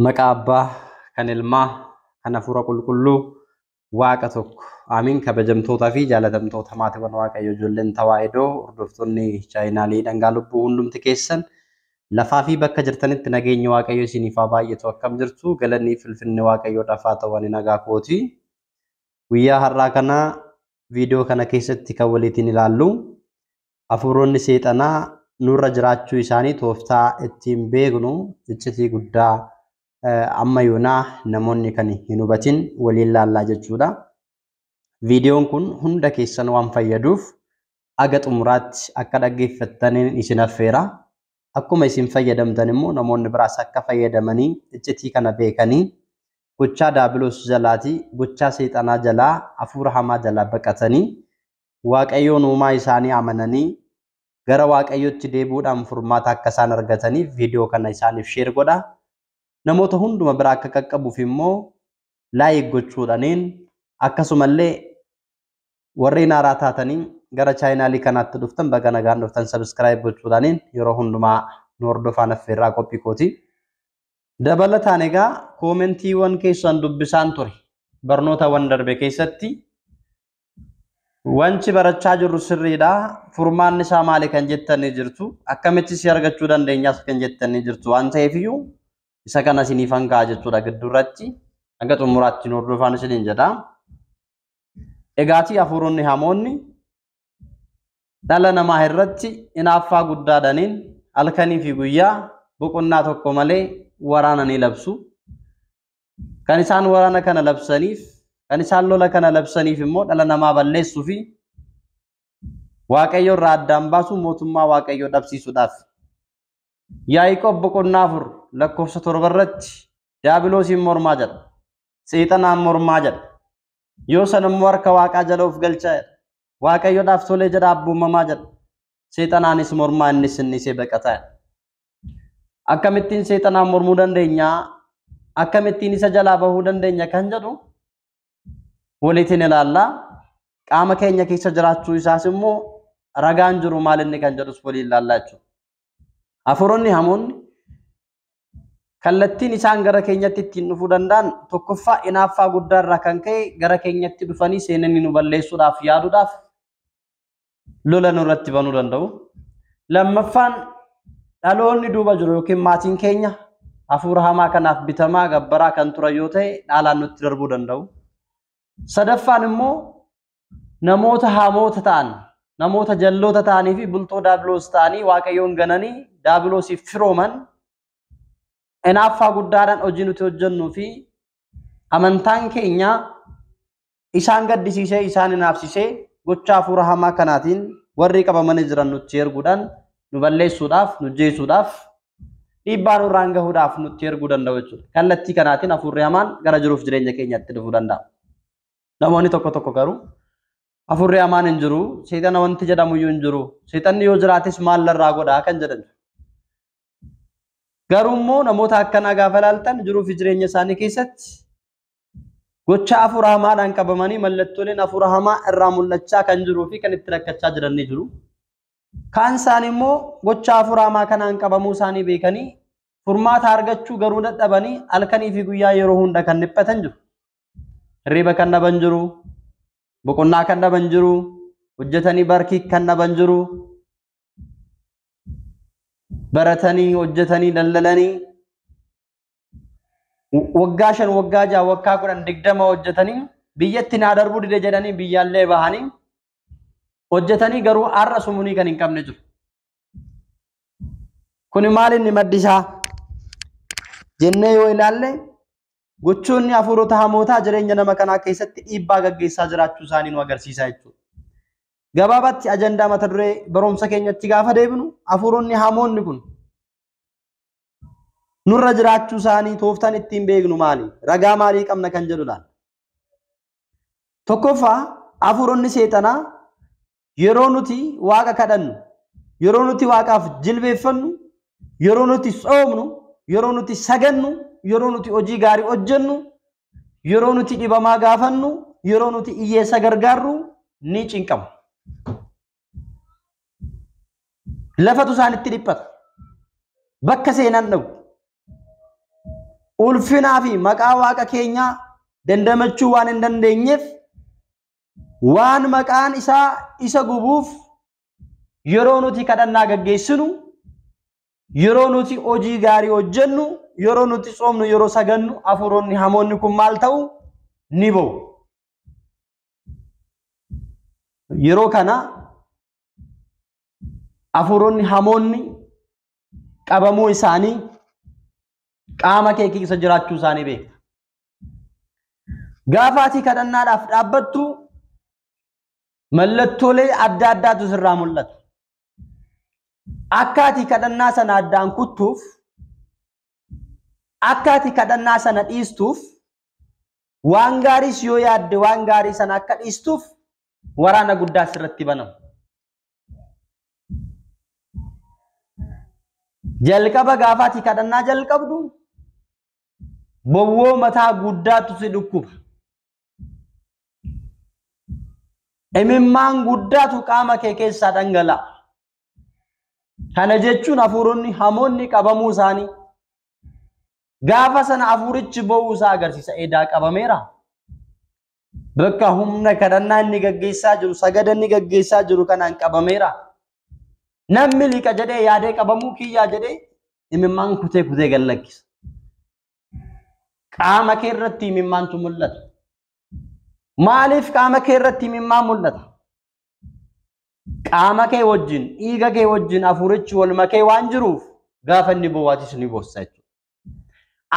maqaa abbaa kan ilmaa kan hafuura qulqulluu waaqa tokko aamiin kabajamtootaa fi jaalatamtoota maatiiwwan waaqayyoo ijoolleen tawaahidoo hordoftoonni chaayinaalii dhangaa lubbuu hundumti keessan lafaa fi bakka jirtanitti nageenya waaqayyoo isiniifaa baay'atu akkam jirtu galanii filfinni waaqayyoo dhafaa ta'uun nagaa kooti. Guyyaa har'aa kana viidiyoo kana keessatti kan waliitiin ilaallu hafuuronni seexanaa nurra jiraachuu isaanii tooftaa ittiin beeknu iccitii guddaa amma yoonaa namoonni kan hin hubatin waliin laallaa jechuudha. Viidiyoon kun hunda keessan waan fayyaduuf aga xumuraatti akka dhaggeeffattaniin isin affeera. Akkuma isin fayyadamtan immoo namoonni biraas akka fayyadamanii iccitii kana beekanii gochaa daabiloos jalaati. gochaa seexanaa jalaa hafuura hamaa jalaa baqatanii waaqayyoon uumaa isaanii amananii gara waaqayyotti deebi'uudhaan furmaata akka isaan argataniif viidiyoo kana isaaniif sheer godhaa. namoota hunduma biraa akka qaqqabuuf immoo laayii gochuudhaaniin akkasumallee warreen haaraa taatanii gara chaayinaalii kanaatti dhuftan baga nagaan dhuftan sabiskiraayib gochuudhaaniin yeroo hundumaa nu hordofaan affeerraa qophii kooti. Dabalataan egaa koomentiiwwan keessan dubbisaan ture barnootaawwan darbe keessatti wanti barachaa jirru sirriidha. Furmaanni isaa maali kan jettanii jirtu akkamittis argachuu dandeenyaas kan jettanii jirtu waan ta'eef iyyuu isa kana isiniifan ka'a jechuudha gidduurratti hanga xumuraatti hin hordofan isiniin jedha. Dhegaatii hafuuronni hamoonni dhala namaa irratti hinaaffaa guddaadhaniin halkanii fi guyyaa boqonnaa tokko malee waraana ni labsu. Kan isaan waraana kana labsaniif kan isaan lola kana labsaniif immoo dhala namaa balleessuu fi waaqayyo irraa addaan baasu mootummaa waaqayyoo dhabsiisuudhaaf. Yaa'iqoob boqonnaa afur lakkoofsa torba irratti diyaabiloosiin mormaa jedha. Siixanaan mormaa jedha. Yoo san immoo harka waaqaa jala of galchaa galchaa'edha. Waaqayyoodhaaf tolee jedha abboomamaa jedha. Siixanaanis mormaa innis innisee baqataa'edha. Akkamittiin siixanaan mormuu dandeenyaa? Akkamittiin isa jalaa bahuu dandeenya kan jedhu waliitiin ilaallaa. Qaama keenya keessa jiraachuu isaas immoo ragaan jiru maal inni kan jedhus waliin ilaallaa jechuudha. Afuronni hamoonni kallattiin isaan gara keenyatti ittiin dhufuu danda'an tokkoffaa hinaaffaa guddaarraa kan ka'e gara keenyatti dhufanii seenanii nu balleessuudhaaf yaaduudhaaf lola nurratti banuu danda'u. Lammaffaan dhaloonni duuba jiru yookiin maatiin keenya hafuura hamaa kanaaf bitamaa gabbaraa kan turan yoo ta'e dhaalaan nutti darbuu danda'u. Sadaffaan immoo namoota hamoota ta'an namoota jaloota ta'anii fi bultoo daabiloos ta'anii waaqayyoon gananii daabiloosiif firooman Hinaaffaa guddaadhaan hojii nuti hojjennuu fi amantaan keenya isaan gaddisiisee isaan hinaafsisee gocha hafuura hamaa kanaatiin warri qabamanii jiran nutti erguudhaan nu balleessuudhaaf nu jeesuudhaaf dhiibbaa nurraan gahuudhaaf nutti erguu danda'u jechuudha. Kallattii kanaatiin hafuurri hamaan gara jiruuf jireenya keenyatti dhufuu danda'a. Namoonni tokko tokko garuu hafuurri hamaan hin jiru, seexana wanti jedhamu iyyuu hin jiru, seexanni yoo jiraates maallarraa godhaa kan jedhan. Garummoo namoota akkanaa gaafa ilaaltan jiruuf jireenya isaanii keessatti gocha afur hamaadhaan qabamanii mallattooleen afur hamaa irraa mul'achaa kan jiruu fi kan itti rakkachaa jiran ni jiru. Kaan isaanii immoo gocha afur hamaa kanaan qabamuu isaanii beekanii furmaata argachuu garuu dadhabanii halkanii fi guyyaa yeroo hunda kan dhiphatan jiru. Hirriba kan dhaban jiru, boqonnaa kan dhaban jiru, hojjetanii barkii kan dhaban jiru, በረተኒ ወጀተኒ ደለለኒ ወጋሸን ወጋጃ ወካ ኩረን ወጀተኒ ብየትን አደርቡ ድደ ጀደኒ ባሃኒ ወጀተኒ ገሩ አረሱ ሙኒ ከን ንቀምን ኩኒ ማልኒ መዲሳ ጀነይ ወይ ላሌ ጎቹኒ አፉሮ ታሃሞታ ጀረኛ ነመከና ከይሰት ኢባ ገገይሳ ጅራችሁ ሳኒን ወገር ሲሳይችሁ Gabaabaatti ajandaa mata duree barumsa keenyatti gaafa deebinu hafuuronni hamoonni kun nurra jiraachuu isaanii tooftaan ittiin beeknu maali? Ragaa maalii qabna kan jedhudhaan. Tokkoffaa hafuuronni seexanaa yeroo nuti waaqa kadhannu, yeroo nuti waaqaaf jilbeeffannu, yeroo nuti tsoomnu, yeroo nuti sagannu, yeroo nuti hojii gaarii hojjennu, yeroo nuti dhibamaa gaafannu, yeroo nuti hiyyeessa gargaarru ni cinqamu. lafatu isaanitti dhiphata. Bakka seenan dhabu. Ulfinaa fi maqaa waaqa keenyaa dandamachuu waan hin dandeenyeef waan maqaan isaa isa gubuuf yeroo nuti kadhannaa gaggeessinu yeroo nuti hojii gaarii hojjennu yeroo nuti tsoomnu yeroo sagannu hafuuronni hamoonni kun maal ta'u ni ba'u. yeroo kana afuronni hamoonni qabamuu isaanii qaama kee keessa jiraachuu isaanii beekta. Gaafa ati kadhannaadhaaf dhaabbattu mallattoolee adda addaatu sirraa mul'atu. Akka ati kadhannaa sana addaan kuttuuf, akka ati kadhannaa sana dhiistuuf, waan gaariis yoo yaadde waan gaarii sana akka dhiistuuf waraana guddaa asirratti banamu. Jalqaba gaafaatii kadhannaa jalqabdu bowwoo mataa guddaatu si dhukkuba. Imimmaan guddaatu qaama kee keessaa dhangala'a. Kana jechuun hafuuronni hamoonni qabamuu isaanii gaafa sana afuurichi bo'uu isaa agarsiisa. Edaa qabameera. Bakka humna kadhannaa inni gaggeessaa jiru, sagada inni gaggeessaa jiru kanaan qabameera. Namni liqa jedhee yaadee qabamuu kiyyaa jedhee imimmaan kutee kutee gallakkisa. Qaama kee irratti imimmaantu mul'ata. Maaliif qaama kee irratti imimmaan mul'ata? Qaama kee wajjin, dhiiga kee wajjin afurichi wal makee waan jiruuf gaafa inni boowaatis ni boosisa jechuudha.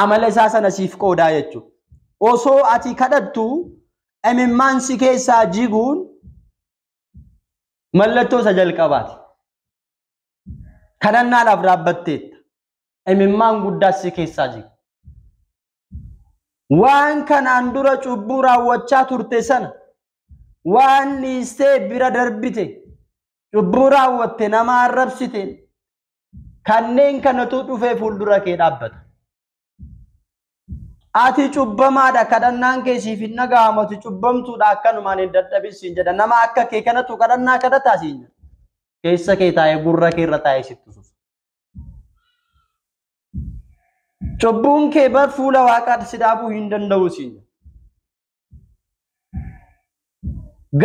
Amala isaa sana siif qoodaa jechuudha. Osoo ati kadhattu si keessaa jiguun mallattoo isa jalqabaati. Kadhannaadhaaf dhaabbatteetta. Imimmaan guddaa si keessaa jigu. Waan kanaan dura cubbuu raawwachaa turte sana waan dhiistee bira darbite cubbuu raawwatte namaa arrabsite kanneen kanatu dhufee fuuldura kee dhaabbata. ati cubbamaadha kadhannaan kee siif hin dhaga'amu ati cubbamtuudha akkanumaan hin dadhabisiin jedha nama akka kee kanatu kadhannaa kadhataa siin jedha keessa kee taa'ee gurra kee irra taa'ee si tusus. Cubbuun kee bar fuula waaqaatti si dhaabuu hin danda'u siin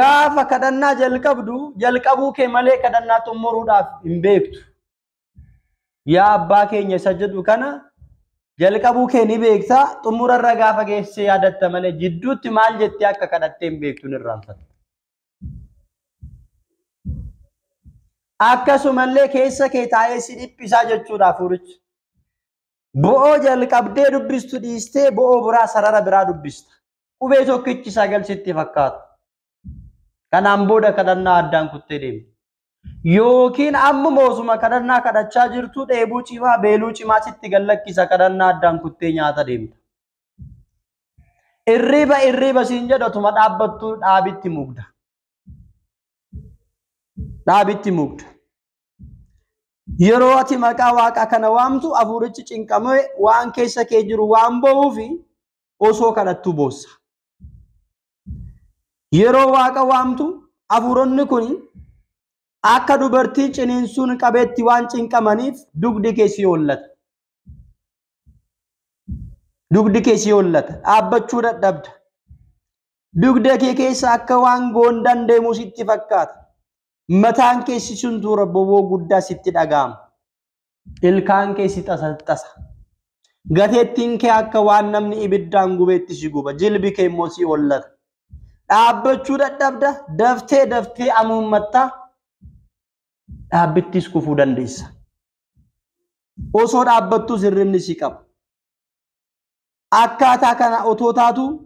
gaafa kadhannaa jalqabdu jalqabuu kee malee kadhannaa xumuruudhaaf hin beektu yaa abbaa keenya isa jedhu kana jalqabuu kee ni beeksa xumurarra gaafa geessee yaadatta malee jidduutti maal jettee akka kadhattee hin beektuun irraanfatta. Akkasumallee keessa kee si dhiphisaa jechuudha afurichi. Bo'oo jalqabdee dubbistu dhiistee bo'oo biraa sarara biraa dubbista. Qubee tokkichi sagal sitti fakkaata. Kanaan booda kadhannaa addaan kuttee deemti. yookiin ammuma osuma kadhannaa kadhachaa jirtu dheebuu cimaa beeluu cimaa sitti gallakkisa kadhannaa addaan kuttee nyaata deemta. Irriiba irriiba siin jedhatuma dhaabbattuu dhaabitti mugda. Dhaabitti Yeroo ati maqaa waaqaa kana waamtu afuurichi cinqamee waan keessa kee jiru waan bo'uufi osoo kadhattuu boossa. Yeroo waaqa waamtu afuuronni kun akka dubartii ciniinsuun qabeetti waan cinqamaniif dugdi kee si hollata. Dugdi kee si Dhaabbachuu dadhabda. Dugda kee keessa akka waan goon dandeemuu sitti fakkaata. Mataan keessi suntuu boboo guddaa sitti dhaga'ama. Ilkaan keessi tasattasa. Gateettiin kee akka waan namni ibiddaan gubeetti si guba. Jilbi kee immoo si Dhaabbachuu dadhabda. Daftee daftee amuummattaa. dhaabbittis kufuu dandeessa. Osoo dhaabbattus hirribni si qaba. Akkaataa kana otoo taatu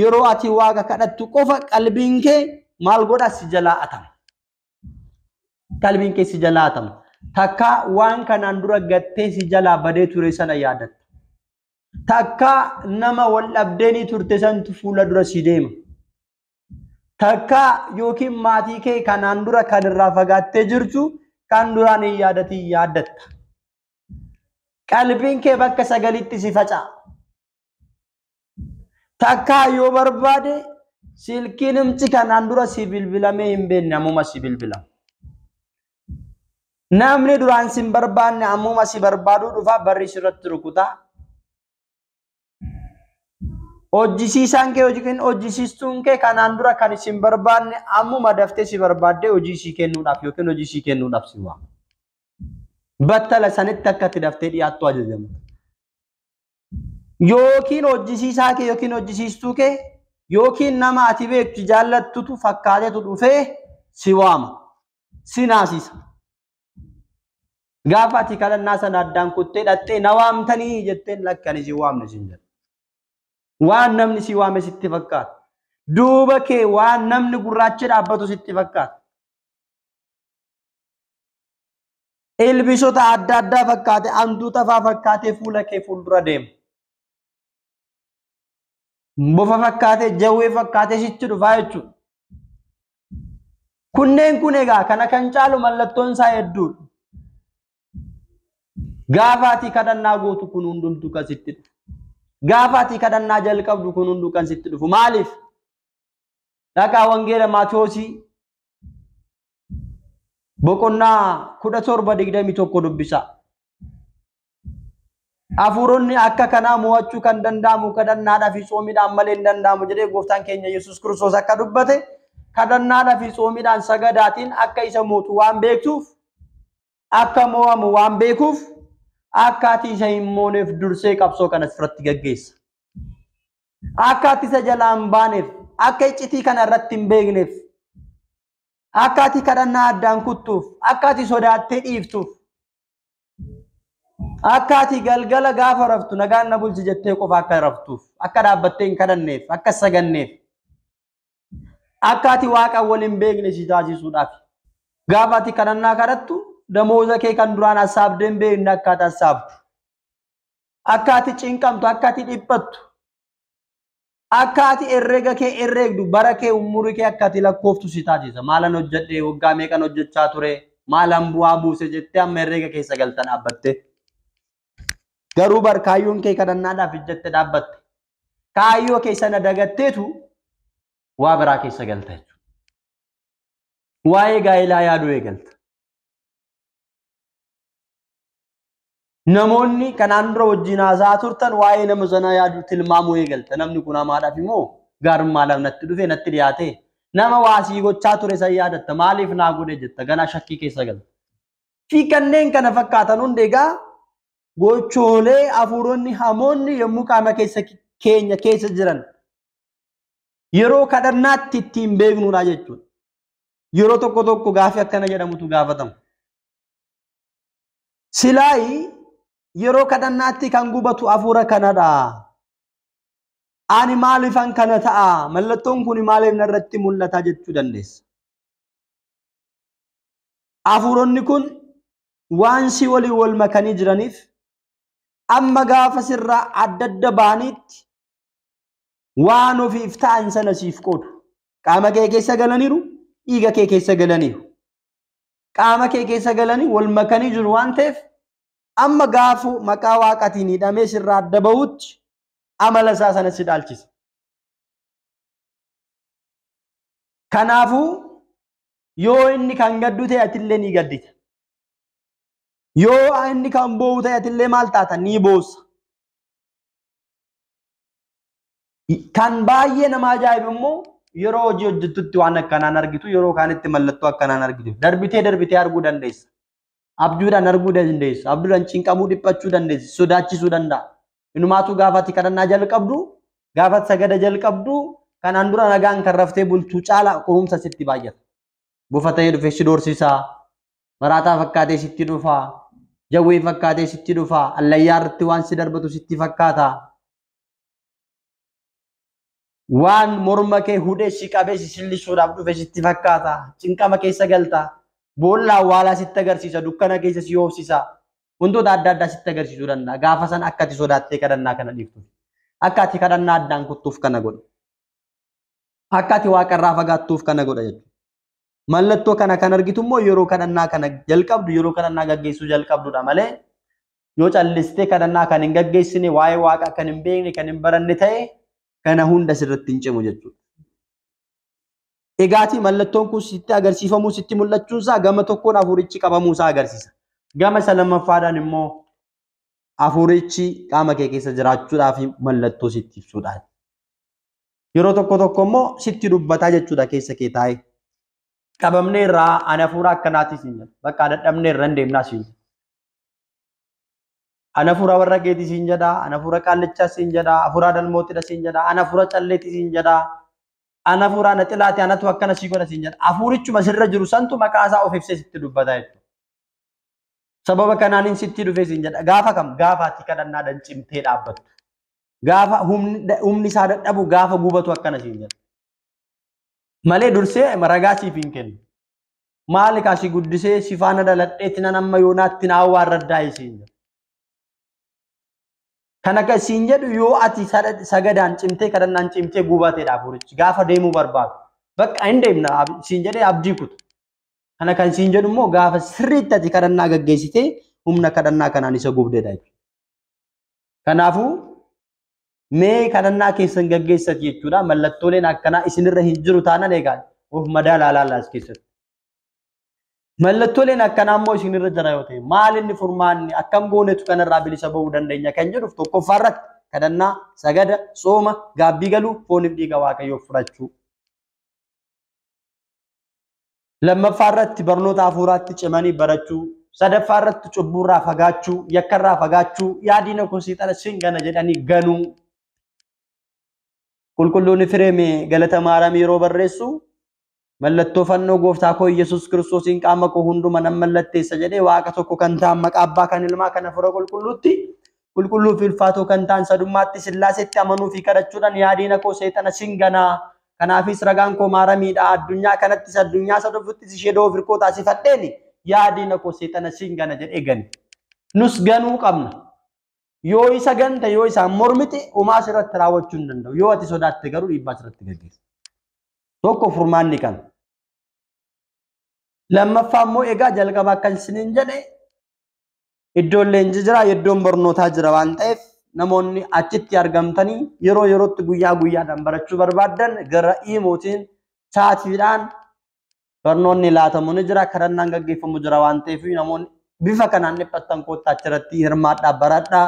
yeroo ati waaqa kadhattu qofa qalbiin kee maal godha kee si jalaa atama. Takkaa waan kanaan dura gattee si jalaa badee ture sana yaadatta. Takkaa nama wal dhabdeenii turte santu fuula dura si deema. takka yookiin maatii kee kanaan dura kanirraa fagaattee jirtu kan duraan hin yaadatiin yaaddatta. Qalbiin kee bakka sagalitti si faca'a. Takka yoo barbaade silkiin imti kanaan dura si bilbilamee hin beekne ammuma si bilbilama. Namni duraan si hin barbaanne ammuma si barbaaduu dhufa barri sirratti rukutaa. hojjisiisaan kee yookiin hojjisiistuun kee kanaan dura kan isin barbaanne ammuma daftee si barbaaddee hojii isii kennuudhaaf yookiin hojii isii kennuudhaaf si waa. battala sanitti akka itti daftee dhiyaattu ajajamu. Yookiin hojjisiisaa kee yookiin hojjisiistuu kee yookiin nama ati beektu jaallattutu fakkaatetu dhufee si waama. Si naasisa. Gaafa ati kadhannaa sana addaan kuttee dhattee na waamtanii jetteen lakkan isin waamne isin jedha. waan namni si waame sitti fakkaata. Duuba kee waan namni gurraacha dhaabbatu sitti fakkaata. Ilbiisota adda addaa fakkaate, hantuuta fa'aa fakkaatee fuula kee fuuldura deema. Bofa fakkaatee, jawwee fakkaatee sichi dhufaa jechuudha. Kunneen kun egaa kana kan caalu mallattoon saa hedduudha. Gaafaatii kadhannaa gootu kun hunduntu kasittiidha. gaafaatii kadhannaa jalqabdu kun hunduu kan sitti dhufu maaliif dhaqaa wangeela maatiyoosii boqonnaa kudha torba digdamii tokko dubbisa hafuuronni akka kanaa mo'achuu kan danda'amu kadhannaadhaa fi soomiidhaan malee hin danda'amu jedhee gooftaan keenya yesus kiristoos akka dubbate kadhannaadhaa fi soomiidhaan sagadaatiin akka isa mootu waan beektuuf akka mo'amu waan beekuuf akkaatii isa hin mooneef dursee qabsoo kana asirratti gaggeessa. Akkaatii isa jalaa hin baaneef, akka iccitii kana irratti hin beekneef, akkaatii kadhannaa addaan kuttuuf, akkaatii sodaattee dhiiftuuf, akkaatii galgala gaafa raftu nagaan bulchi jettee qofa akka raftuuf, akka dhaabbattee hin kadhanneef, akka saganneef, akkaatii waaqaan wal hin beekne si taasisuudhaaf. Gaafati kadhannaa kadhattu Namooza kee kan duraan hassaabdeen ba'e inni akkaataa hassaabdu. Akka ati cinqamtu, akka ati dhiphattu, akka kee herreegdu, bara kee umurii kee akka ati lakkooftu si taasisa. Maalan hojjedhee waggaa meeqan hojjechaa ture? Maalan bu'aa buuse jettee amma herreega keessa galta dhaabbatte. Garuu barkaayyoon kee kadhannaadhaaf ijjatte dhaabbatte. Kaayyoo kee sana dagatteetu waa biraa keessa galta jechuudha. egaa ilaa yaaduu eegalta. namoonni kanaan dura wajjin haasaa turtan waa'ee nama sanaa yaaduu tilmaamuu eegalte. Namni kun hamaadhaaf immoo gaarummaadhaaf natti dhufee natti dhiyaate nama waasii gochaa ture san yaadatta maaliif naa godhe jetta ganaa shakkii keessa galte. Fi kanneen kana fakkaatan hundi egaa gochoolee hafuuronni hamoonni yommuu qaama keessa keenya keessa jiran yeroo kadhannaatti ittiin beeknudha jechuudha. Yeroo tokko tokko gaaffii akkana jedhamutu gaafatama. Silaayi yeroo kadhannaatti kan gubatu hafuura kanadha. Ani maalifan kana ta'a? Mallattoon kun maaliif narratti mul'ata jechuu dandeessa? Afuuronni kun waan si walii wal makanii jiraniif amma gaafa sirraa adda adda baaniitti waan ofiif ta'an sana siif qoodu. Qaama kee keessa galaniiru, dhiiga kee keessa galaniiru. Qaama kee keessa galanii walmakanii jiru waan ta'eef amma gaafu maqaa waaqatiin hidhamee sirraa adda bahutti amala isaa sana si dhaalchisa. Kanaafuu yoo inni kan gaddu ta'e atillee ni gaddita. Yoo inni kan boo'u ta'e atillee maal taata ni boossa. Kan baay'ee nama ajaa'ibu immoo yeroo hojii hojjettutti waan akkanaan argitu yeroo kaanitti mallattoo akkanaan argitu darbitee darbitee arguu dandeessa. abjuudhaan arguu dandeessu abjuudhaan dan dhiphachuu sudaci sudanda inumatu Inumaatu gaafati kadhannaa jalqabdu gafat sagada jalqabdu kan andura nagaan kan raftee bultuu caala qorumsa sitti baay'ata. Buufa ta'ee dhufee si dhoorsisaa maraataa sitti dufa jawi fakkaatee sitti dufa allayyaa irratti waan si sitti fakkata wan morma hude shikabe si qabee si sillisuudhaaf dhufe sitti fakkaata. Cinqama keessa boolla awwaalaa sitti agarsiisa, dukkana keessa si hoofsisa, wantoota adda addaa sitti agarsiisuu danda'a. Gaafa sana akka ati sodaattee kadhannaa kana dhiiftu, akka ati kadhannaa addaan kuttuuf kana godha. Akka ati waaqarraa fagaattuuf kana godha jechuudha. Mallattoo kana kan argitu immoo yeroo kadhannaa kana jalqabdu, yeroo kadhannaa gaggeessuu jalqabdudha malee yoo callistee kadhannaa kan hin gaggeessine, waa'ee waaqa kan hin beekne, kan hin baranne ta'e kana hunda sirratti hin cimu jechuudha. Dhugaatii mallattoon kun sitti agarsiifamuu sitti mul'achuunsaa gama tokkoon hafuurichi qabamuusaa agarsiisa. Gama isa lammaffaadhaan immoo hafuurichi qaama kee keessa jiraachuudhaaf mallattoo sitti ibsuudhaan. Yeroo tokko tokko immoo sitti dubbataa jechuudha keessa kee taa'ee. Qabamnee irraa ani hafuura akkanaatii Bakka dadhabnee hin deemnaa siin warra siin jedha. Ana siin jedha. siin jedha. Ana siin jedha. ana fuuraan xilaati anatu akkana sii godha siin jedha afuurichuma sirra jiru santu maqaa isaa of ibsee sitti dubbata jechuudha. Sababa kanaan inni sitti dhufee siin jedha gaafa kam gaafaatti kadhannaadhaan cimtee dhaabbattu. Gaafa humni isaa dadhabu gaafa gubatu akkana siin jedha. Malee dursee ragaa siif hin kennu. Maali kaasii guddisee si faana dhaladheetti nan amma yoonaatti na awwaarraddaa Kana akka isiin jedhu yoo ati sagadaan cimtee kadhannaan cimtee gubateedhaaf horichi gaafa deemuu barbaadu. Bakka hin deemna isiin jedhee abdii kutu. Kana kan isiin jedhu immoo gaafa sirriitti ati kadhannaa gaggeessitee humna kadhannaa kanaan isa gubdeedha jechuudha. Kanaafuu mee kadhannaa keessan gaggeessat jechuudha. Mallattooleen akkanaa isinirra hin jiru taanan egaa of madaa laalaa laas keessatti. Mallattoleen akkanaa immoo isinirra jira yoo ta'e maal inni furmaanni akkam goonetu kanarraa bilisa bahuu dandeenya kan jedhuuf tokkoffaarratti kadhannaa sagada sooma gaabbii galuu fooniif dhiiga waaqayyoo fudhachuu. Lammaffaarratti barnoota hafuuraatti cimanii barachuu sadaffaarratti cubbuurraa fagaachuu yakkarraa fagaachuu yaadina kosii xalasin gana jedhanii ganuu. Qulqulluun Fireemee galata maaramii yeroo barreessu መለቶ ፈኖ ጎፍታ ኮ ኢየሱስ ክርስቶስ ኢንቃመ ሁንዱ መነም መለቴ ሰጀዴ ዋቀ ቶኮ ከንታ መቃባ ከንልማ ከነፍረ ቁልቁሉቲ ቁልቁሉ ፊልፋቶ ከንታን ሰዱማቲ ስላሴት አመኑ ፊከረቹዳን ያዲነ ኮ ሲንገና ከናፊስ ረጋን ኮ ማረሚዳ አዱኛ ከነት ሰዱኛ ሰዱፍት ሲሸዶ ፍርቆ ታሲ ፈጤኒ ያዲነ ሲንገና ጀዴ ገን ኑስ ገኑ ቀምና ዮይሰ ገንተ ዮይሰ ሞርሚቲ ኡማ ስረት ራወቹ እንደው ዮወቲ ሶዳት ተገሩ ይባስረት ገጌስ tokko furmaan ni kana. Lammaffaa immoo egaa jalqaba akka isiniin jedhe iddoolleen jiraa iddoon barnootaa jira waan ta'eef namoonni achitti argamtanii yeroo yerootti guyyaa guyyaadhaan barachuu barbaaddan gara iimootiin chaatiidhaan barnoonni laatamu ni jiraa kadhannaan gaggeeffamu jira waan ta'eef namoonni bifa kanaan dhiphattan koottaa achirratti hirmaadhaa baradhaa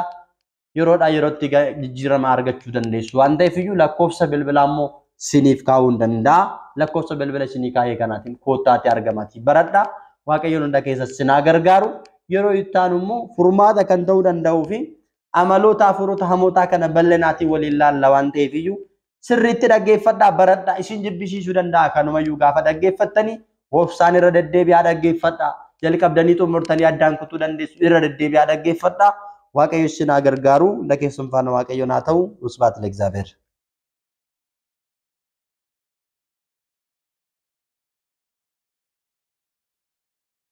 yeroodhaa yerootti jijjiirama argachuu dandeessu waan ta'eef iyyuu lakkoofsa bilbilaa immoo siniif kaa'uu danda'a lakkoofsa balbala sinii kaa'ee kanaatiin koottaatti baradhaa waaqayyoon sinaa gargaaru yeroo ittaan immoo furmaata kan ta'uu danda'uu fi amaloota hamootaa kana bal'inaatiin waliin laalla waan ta'eef iyyuu sirriitti baradhaa jibbisiisuu danda'a kanumayyuu gaafa dhaggeeffattanii hoofsaan irra deddeebi'aa addaan kutuu dandeessu irra deddeebi'aa gargaaru naa ta'u